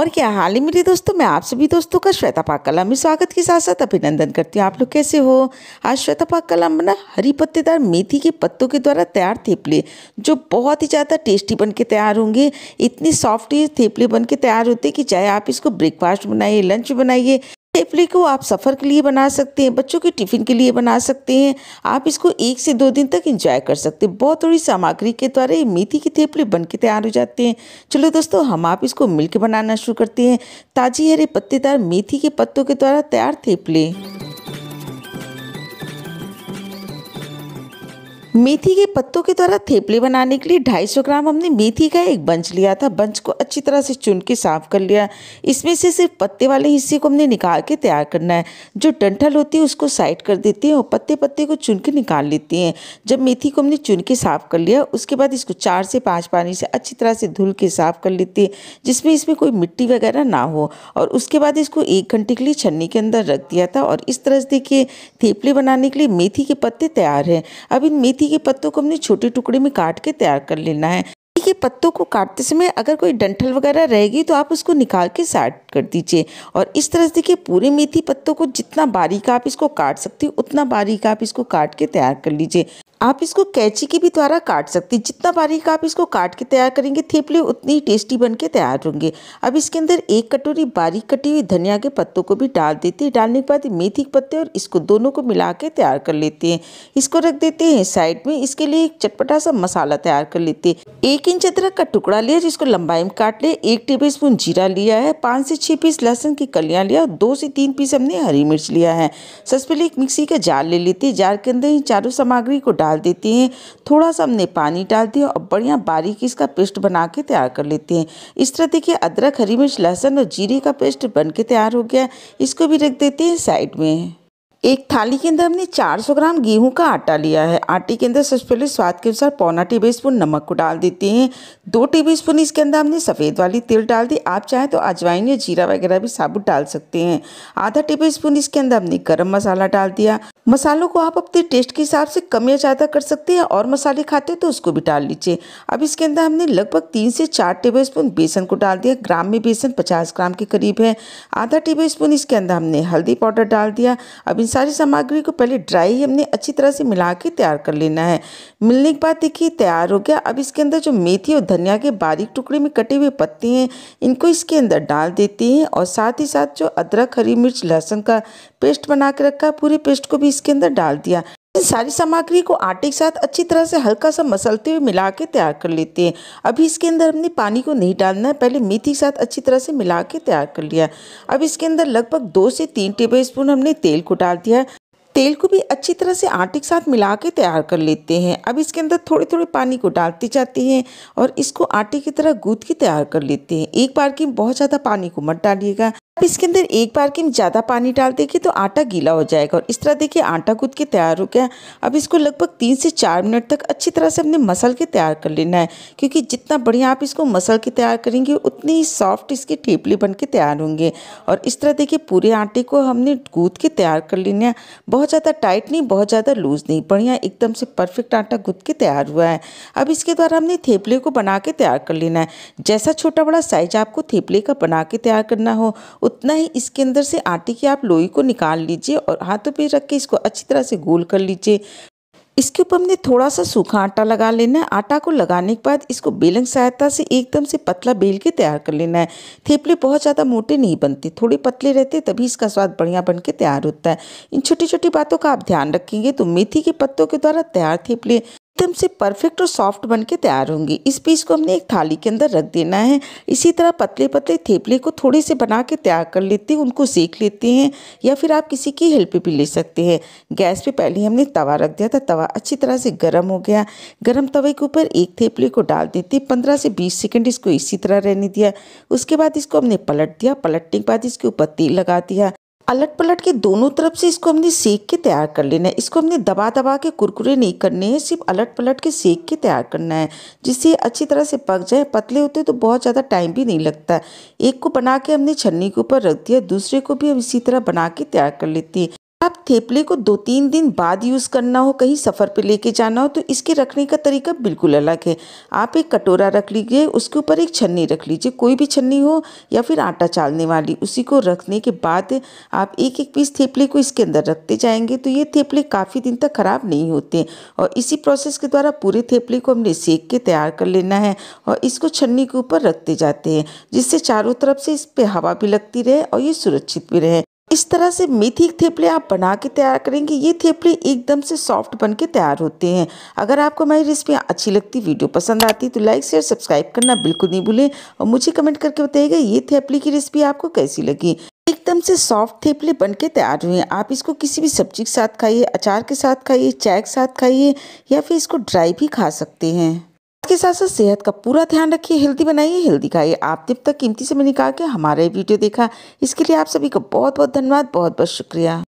और क्या हाल ही मेरे दोस्तों मैं आप सभी दोस्तों का श्वेता पाक कलम में स्वागत के साथ साथ अभिनंदन करती हूँ आप लोग कैसे हो आज श्वेता पाक कला बना ना हरी पत्तेदार मेथी के पत्तों के द्वारा तैयार थेपले जो बहुत ही ज़्यादा टेस्टी बन के तैयार होंगे इतनी सॉफ्ट थेपले बन के तैयार होते कि चाहे आप इसको ब्रेकफास्ट बनाइए लंच बनाइए सेफली को आप सफ़र के लिए बना सकते हैं बच्चों के टिफ़िन के लिए बना सकते हैं आप इसको एक से दो दिन तक इंजॉय कर सकते हैं बहुत थोड़ी सामग्री के द्वारा ये मेथी की थेपले बन के तैयार हो जाते हैं चलो दोस्तों हम आप इसको मिल के बनाना शुरू करते हैं ताजी हरे पत्तेदार मेथी के पत्तों के द्वारा तैयार थेपले मेथी के पत्तों के द्वारा थेपले बनाने के लिए 250 ग्राम हमने मेथी का एक बंच लिया था बंच को अच्छी तरह से चुन के साफ कर लिया इसमें से सिर्फ पत्ते वाले हिस्से को हमने निकाल के तैयार करना है जो डंठल होती है उसको साइड कर देते हैं और पत्ते पत्ते को चुन के निकाल लेते हैं जब मेथी को हमने चुन के साफ कर लिया उसके बाद इसको चार से पाँच पानी से अच्छी तरह से धुल के साफ कर लेते हैं जिसमें इसमें कोई मिट्टी वगैरह ना हो और उसके बाद इसको एक घंटे के लिए छन्नी के अंदर रख दिया था और इस तरह से देखिए थेपले बनाने के लिए मेथी के पत्ते तैयार हैं अब इन मेथी मेथी के पत्तों को हमने छोटे टुकड़े में काट के तैयार कर लेना है मेथी के पत्तों को काटते समय अगर कोई डंठल वगैरह रहेगी तो आप उसको निकाल के साइड कर दीजिए और इस तरह से देखिए पूरे मेथी पत्तों को जितना बारीक आप इसको काट सकते हो उतना बारीक आप इसको काट के तैयार कर लीजिए आप इसको कैची के भी द्वारा काट सकते हैं जितना बारीक आप इसको काट के तैयार करेंगे थेपले उतनी टेस्टी बन के तैयार होंगे अब इसके अंदर एक कटोरी बारीक कटी हुई धनिया के पत्तों को भी डाल देते हैं डालने के बाद मेथी के पत्ते और इसको दोनों को मिला के तैयार कर लेते हैं इसको रख देते हैं साइड में इसके लिए एक चटपटा सा मसाला तैयार कर लेते हैं एक इंच अदरक का टुकड़ा लिया जिसको लंबाई में काट लिया एक टेबल स्पून जीरा लिया है पाँच से छः पीस लहसुन की कलियाँ लिया और दो से तीन पीस हमने हरी मिर्च लिया है सबसे पहले एक मिक्सी का जार ले लेते हैं जार के अंदर ही चारों सामग्री को डाल डाल देते हैं थोड़ा सा हमने पानी डाल दिया और बढ़िया बारीक इसका पेस्ट बना के तैयार कर लेते हैं इस तरह देखिए अदरक हरी मिर्च लहसुन और जीरे का पेस्ट बन के तैयार हो गया इसको भी रख देते हैं साइड में एक थाली के अंदर हमने 400 ग्राम गेहूं का आटा लिया है आटे के अंदर सबसे पहले स्वाद के अनुसार पौना टेबल स्पून नमक को डाल देते हैं दो टेबल स्पून इसके अंदर हमने सफ़ेद वाली तिल डाल दी आप चाहें तो अजवाइन या जीरा वगैरह भी साबुत डाल सकते हैं आधा टेबल स्पून इसके अंदर हमने गर्म मसाला डाल दिया मसालों को आप अपने टेस्ट के हिसाब से कम या ज़्यादा कर सकते हैं और मसाले खाते हैं तो उसको भी डाल लीजिए अब इसके अंदर हमने लगभग तीन से चार टेबल स्पून बेसन को डाल दिया ग्राम में बेसन पचास ग्राम के करीब है आधा टेबल स्पून इसके अंदर हमने हल्दी पाउडर डाल दिया अब सारी सामग्री को पहले ड्राई हमने अच्छी तरह से मिला के तैयार कर लेना है मिलने के बाद देखिए तैयार हो गया अब इसके अंदर जो मेथी और धनिया के बारीक टुकड़े में कटे हुए पत्ते हैं इनको इसके अंदर डाल देते हैं और साथ ही साथ जो अदरक हरी मिर्च लहसुन का पेस्ट बना के रखा है पूरे पेस्ट को भी इसके अंदर डाल दिया तो सारी सामग्री को आटे के साथ अच्छी तरह से हल्का सा मसलते हुए मिला के तैयार कर लेते हैं अभी इसके अंदर हमने पानी को नहीं डालना है पहले मेथी के साथ अच्छी तरह से मिला के तैयार कर लिया अब इसके अंदर लगभग दो से तीन टेबल स्पून हमने तेल को डाल दिया है तेल को भी अच्छी तरह से आटे के साथ मिला के तैयार कर लेते हैं अब इसके अंदर थोड़े थोड़े पानी को डालते जाते हैं और इसको आटे की तरह गूंद के तैयार कर लेते हैं एक बार की बहुत ज़्यादा पानी को मत डालिएगा आप इसके अंदर एक बार के ज़्यादा पानी डाल देंगे तो आटा गीला हो जाएगा और इस तरह देखिए आटा गूद के तैयार हो गया अब इसको लगभग तीन से चार मिनट तक अच्छी तरह से हमने मसल के तैयार कर लेना है क्योंकि जितना बढ़िया आप इसको मसल के तैयार करेंगे उतनी ही सॉफ्ट इसके टेपले बन के तैयार होंगे और इस तरह देखिए पूरे आटे को हमने गूद के तैयार कर लेना है बहुत ज़्यादा टाइट नहीं बहुत ज़्यादा लूज़ नहीं बढ़िया एकदम से परफेक्ट आटा गूद के तैयार हुआ है अब इसके द्वारा हमने थेपले को बना के तैयार कर लेना है जैसा छोटा बड़ा साइज आपको थेपले का बना के तैयार करना हो उतना ही इसके अंदर से आटे की आप लोई को निकाल लीजिए और हाथों पे रख के इसको अच्छी तरह से गोल कर लीजिए इसके ऊपर हमने थोड़ा सा सूखा आटा लगा लेना है आटा को लगाने के बाद इसको बेलन सहायता से एकदम से पतला बेल के तैयार कर लेना है थेपले बहुत ज़्यादा मोटे नहीं बनते थोड़े पतले रहते तभी इसका स्वाद बढ़िया बन के तैयार होता है इन छोटी छोटी बातों का आप ध्यान रखेंगे तो मेथी के पत्तों के द्वारा तैयार थेपले एकदम से परफेक्ट और सॉफ्ट बन के तैयार होंगी इस पीस को हमने एक थाली के अंदर रख देना है इसी तरह पतले पतले थेपले को थोड़े से बना के तैयार कर लेते हैं उनको सेक लेते हैं या फिर आप किसी की हेल्प भी ले सकते हैं गैस पे पहले हमने तवा रख दिया था तवा अच्छी तरह से गर्म हो गया गर्म तवे के ऊपर एक थेपले को डाल देते पंद्रह से बीस सेकेंड इसको इसी तरह रहने दिया उसके बाद इसको हमने पलट दिया पलटने के बाद इसके ऊपर तेल लगा दिया अलट पलट के दोनों तरफ से इसको हमने सेक के तैयार कर लेना है इसको हमने दबा दबा के कुरकुरे नहीं करने हैं सिर्फ अलट पलट के सेक के तैयार करना है जिससे अच्छी तरह से पक जाए पतले होते तो बहुत ज़्यादा टाइम भी नहीं लगता एक को बना के हमने छन्नी के ऊपर रख दिया दूसरे को भी हम इसी तरह बना के तैयार कर लेते हैं आप थेपले को दो तीन दिन बाद यूज़ करना हो कहीं सफ़र पे लेके जाना हो तो इसके रखने का तरीका बिल्कुल अलग है आप एक कटोरा रख लीजिए उसके ऊपर एक छन्नी रख लीजिए कोई भी छन्नी हो या फिर आटा चालने वाली उसी को रखने के बाद आप एक एक पीस थेपले को इसके अंदर रखते जाएंगे तो ये थेपले काफ़ी दिन तक ख़राब नहीं होते और इसी प्रोसेस के द्वारा पूरे थेपले को हमने सेक के तैयार कर लेना है और इसको छन्नी के ऊपर रखते जाते हैं जिससे चारों तरफ से इस पर हवा भी लगती रहे और ये सुरक्षित भी रहे इस तरह से मेथी थेपले आप बना के तैयार करेंगे ये थेपले एकदम से सॉफ्ट बन के तैयार होते हैं अगर आपको हमारी रेसिपी अच्छी लगती वीडियो पसंद आती तो लाइक शेयर सब्सक्राइब करना बिल्कुल नहीं भूलें और मुझे कमेंट करके बताइएगा ये थेपले की रेसिपी आपको कैसी लगी एकदम से सॉफ्ट थेपले बन के तैयार हुए हैं आप इसको किसी भी सब्जी के साथ खाइए अचार के साथ खाइए चाय के साथ खाइए या फिर इसको ड्राई भी खा सकते हैं के साथ साथ सेहत का पूरा ध्यान रखिए हेल्दी बनाइए हेल्दी खाइए आप तब तक कीमती समय निकाल के ये वीडियो देखा इसके लिए आप सभी का बहुत बहुत धन्यवाद बहुत बहुत शुक्रिया